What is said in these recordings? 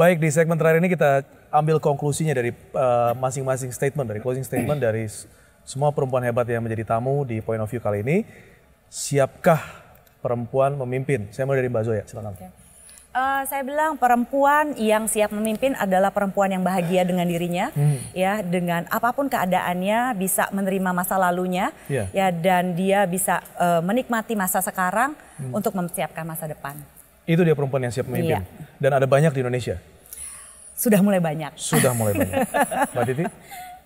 Baik, di segmen terakhir ini kita ambil konklusinya dari eh, masing-masing uh, statement, dari closing statement dari semua perempuan hebat yang menjadi tamu di Point of View kali ini. Siapkah perempuan memimpin? Saya mau dari Mbak Zoya, silakan. Okay. Uh, eh, saya bilang perempuan yang siap memimpin adalah perempuan yang bahagia dengan dirinya, hmm. ya dengan apapun keadaannya bisa menerima masa lalunya, yeah. ya dan dia bisa uh, menikmati masa sekarang hmm. untuk mempersiapkan masa depan. Itu dia perempuan yang siap memimpin, yeah. dan ada banyak di Indonesia sudah mulai banyak. Sudah mulai banyak. Mbak Titi?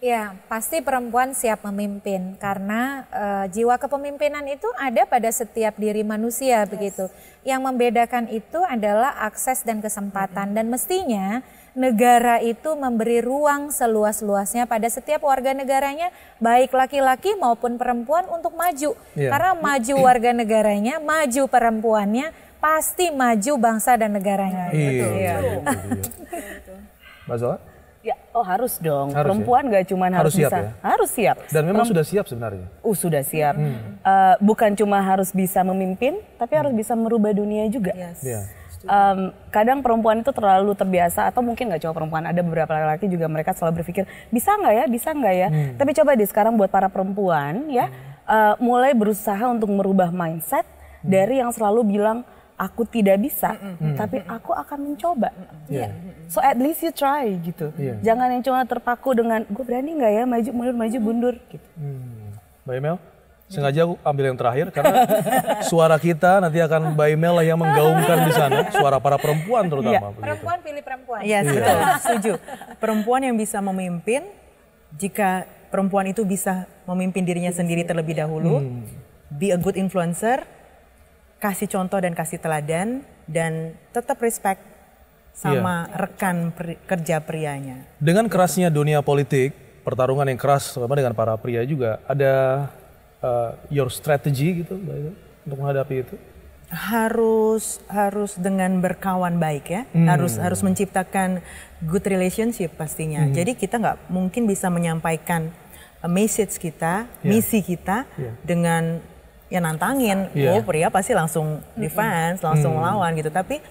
Ya, pasti perempuan siap memimpin karena uh, jiwa kepemimpinan itu ada pada setiap diri manusia yes. begitu. Yang membedakan itu adalah akses dan kesempatan mm -hmm. dan mestinya negara itu memberi ruang seluas-luasnya pada setiap warga negaranya, baik laki-laki maupun perempuan untuk maju. Yeah. Karena maju warga negaranya, maju perempuannya, pasti maju bangsa dan negaranya. Iya. Yeah. Iya. iya, iya. Mbak Zola? Ya, oh harus dong. Harus ya? Perempuan ya? gak cuma harus, harus siap bisa, ya? harus siap. Dan memang Perem sudah siap sebenarnya. Uh, sudah siap. Hmm. Uh, bukan cuma harus bisa memimpin, tapi hmm. harus bisa merubah dunia juga. Yes. Yeah. Iya. Um, kadang perempuan itu terlalu terbiasa atau mungkin nggak cuma perempuan ada beberapa laki-laki juga mereka selalu berpikir bisa nggak ya bisa nggak ya hmm. tapi coba deh sekarang buat para perempuan ya hmm. uh, mulai berusaha untuk merubah mindset hmm. dari yang selalu bilang aku tidak bisa, mm-hmm. tapi aku akan mencoba. Yeah. So at least you try gitu. Yeah. Jangan yang cuma terpaku dengan gue berani nggak ya maju mundur maju mundur gitu. Hmm. Mbak Mel, sengaja aku ambil yang terakhir karena suara kita nanti akan Mbak Mel yang menggaungkan di sana suara para perempuan terutama. Yeah. Iya. Perempuan pilih perempuan. Iya, yes, iya. Yeah. Setuju. Perempuan yang bisa memimpin jika perempuan itu bisa memimpin dirinya sendiri terlebih dahulu, hmm. be a good influencer kasih contoh dan kasih teladan dan tetap respect sama iya. rekan pri, kerja prianya. Dengan kerasnya dunia politik, pertarungan yang keras sama dengan para pria juga, ada uh, your strategy gitu untuk menghadapi itu? harus harus dengan berkawan baik ya hmm. harus harus menciptakan good relationship pastinya hmm. jadi kita nggak mungkin bisa menyampaikan eh, message kita yeah. misi kita yeah. dengan ya nantangin. Yeah. Oh pria pasti langsung defense, mm -hmm. langsung melawan gitu. Tapi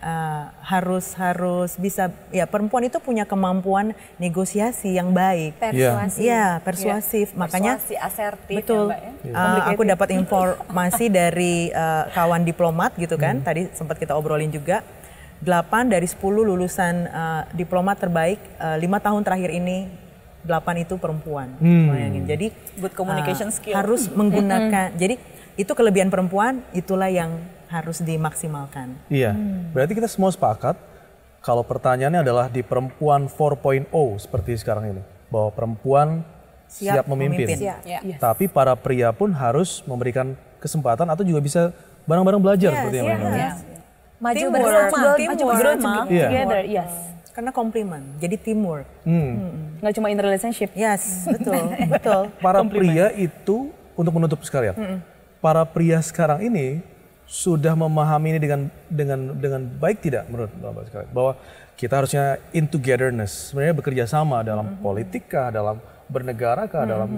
uh, harus harus bisa ya perempuan itu punya kemampuan negosiasi yang baik. Persuasif. Ya, persuasif. Iya. Makanya persuasi, asertif ya, betul. Ya, Uh, aku dapat informasi dari uh, kawan diplomat gitu kan. Hmm. Tadi sempat kita obrolin juga 8 dari 10 lulusan uh, diplomat terbaik uh, tahun terakhir ini delapan itu perempuan. Hmm. Bayangin. Jadi good communication uh, skill harus menggunakan. Hmm. Jadi itu kelebihan perempuan, itulah yang harus dimaksimalkan. Iya. Hmm. Berarti kita semua sepakat kalau pertanyaannya adalah di perempuan 4.0 seperti sekarang ini, bahwa perempuan siap, siap memimpin. memimpin. Siap. Yeah. Yes. Tapi para pria pun harus memberikan kesempatan atau juga bisa bareng-bareng belajar yes, seperti yes. yang yes. yes. Maju bersama, maju bersama, iya. together, yes. Karena komplimen, jadi teamwork. Hmm. Hmm. Nggak cuma in relationship. Yes, betul, betul. Para compliment. pria itu, untuk menutup sekali hmm. para pria sekarang ini sudah memahami ini dengan dengan dengan baik tidak menurut Bapak sekali bahwa kita harusnya in togetherness sebenarnya bekerja sama dalam politika, hmm politik kah dalam bernegara kah hmm dalam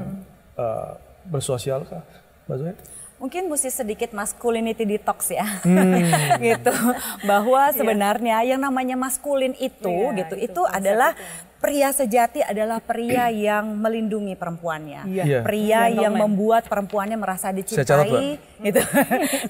uh, bersosial kah maksudnya mungkin mesti sedikit masculinity detox ya hmm. gitu bahwa iya. sebenarnya yeah. yang namanya maskulin itu yeah, gitu itu, itu adalah pria sejati adalah pria yang melindungi perempuannya yeah. Yeah. pria yeah. yang iya. membuat perempuannya merasa dicintai gitu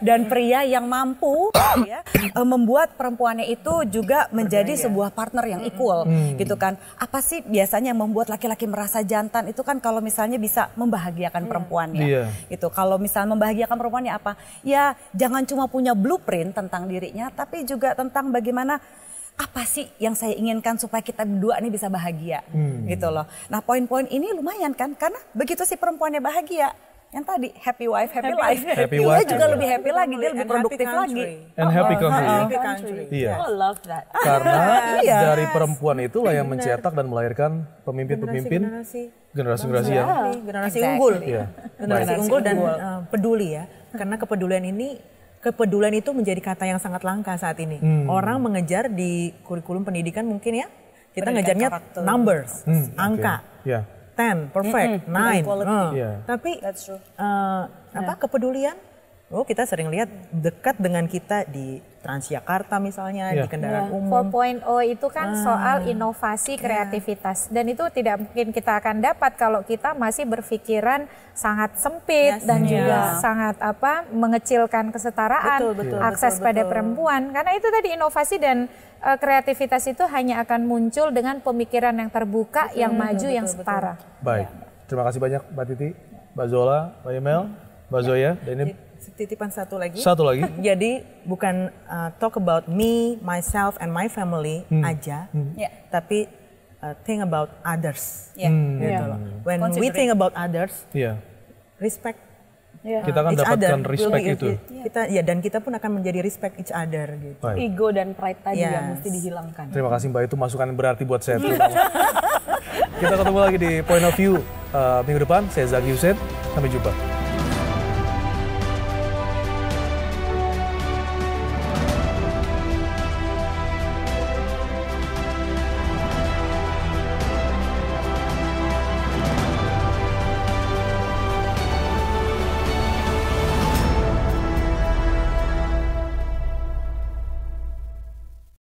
dan pria yang mampu gitu ya, eh, membuat perempuannya itu juga menjadi Berdaya. sebuah partner yang equal hmm. gitu kan apa sih biasanya yang membuat laki-laki merasa jantan itu kan kalau misalnya bisa membahagiakan iya. perempuannya yeah. gitu kalau misalnya membahagi membahagiakan perempuannya apa? Ya jangan cuma punya blueprint tentang dirinya, tapi juga tentang bagaimana apa sih yang saya inginkan supaya kita berdua ini bisa bahagia hmm. gitu loh. Nah poin-poin ini lumayan kan karena begitu si perempuannya bahagia yang tadi happy wife happy, happy life. Happy dia wife, juga happy lebih happy lagi, dia lebih produktif lagi. And oh, happy oh, country. Oh, oh, happy country. yeah. Oh, love that. Karena yes. Iya. dari perempuan itulah yang mencetak dan melahirkan pemimpin-pemimpin generasi-generasi yang iya. generasi unggul. Iya. Generasi unggul dan eh, peduli ya. Karena kepedulian ini kepedulian itu menjadi kata yang sangat langka saat ini. Hmm. Orang mengejar di kurikulum pendidikan mungkin ya kita pendidikan ngejarnya karakter. numbers, hmm, angka. Okay. Yeah. 10, perfect, mm -hmm. 9. Uh, yeah. Tapi Uh, apa nah. kepedulian Oh kita sering lihat dekat dengan kita di Transjakarta misalnya yeah. di iya. kendaraan yeah. umum. 4.0 itu kan ah. soal inovasi iya. kreativitas yeah. dan itu tidak mungkin kita akan dapat kalau kita masih berpikiran sangat sempit yes. dan yeah. juga iya. sangat apa mengecilkan kesetaraan betul, betul, akses betul, pada betul. perempuan karena itu tadi inovasi dan uh, kreativitas itu hanya akan muncul dengan pemikiran yang terbuka, betul, yang maju, betul, yang betul, setara. Betul. Baik. Terima kasih banyak Mbak Titi, Mbak Zola, Mbak Emel, Mbak Zoya dan ini titipan satu lagi. Satu lagi. Jadi bukan uh, talk about me, myself, and my family hmm. aja, hmm. Yeah. tapi uh, think about others. Yeah. Hmm. Gitu yeah. loh. Hmm. When we think about others, yeah. respect. Yeah. Kita akan dapatkan other. respect itu. Kita ya dan kita pun akan menjadi respect each other gitu. Baik. Ego dan pride tadi yes. yang mesti dihilangkan. Terima kasih Mbak itu masukan berarti buat saya. kita ketemu lagi di Point of View uh, minggu depan. Saya Zaki Hussein. Sampai jumpa.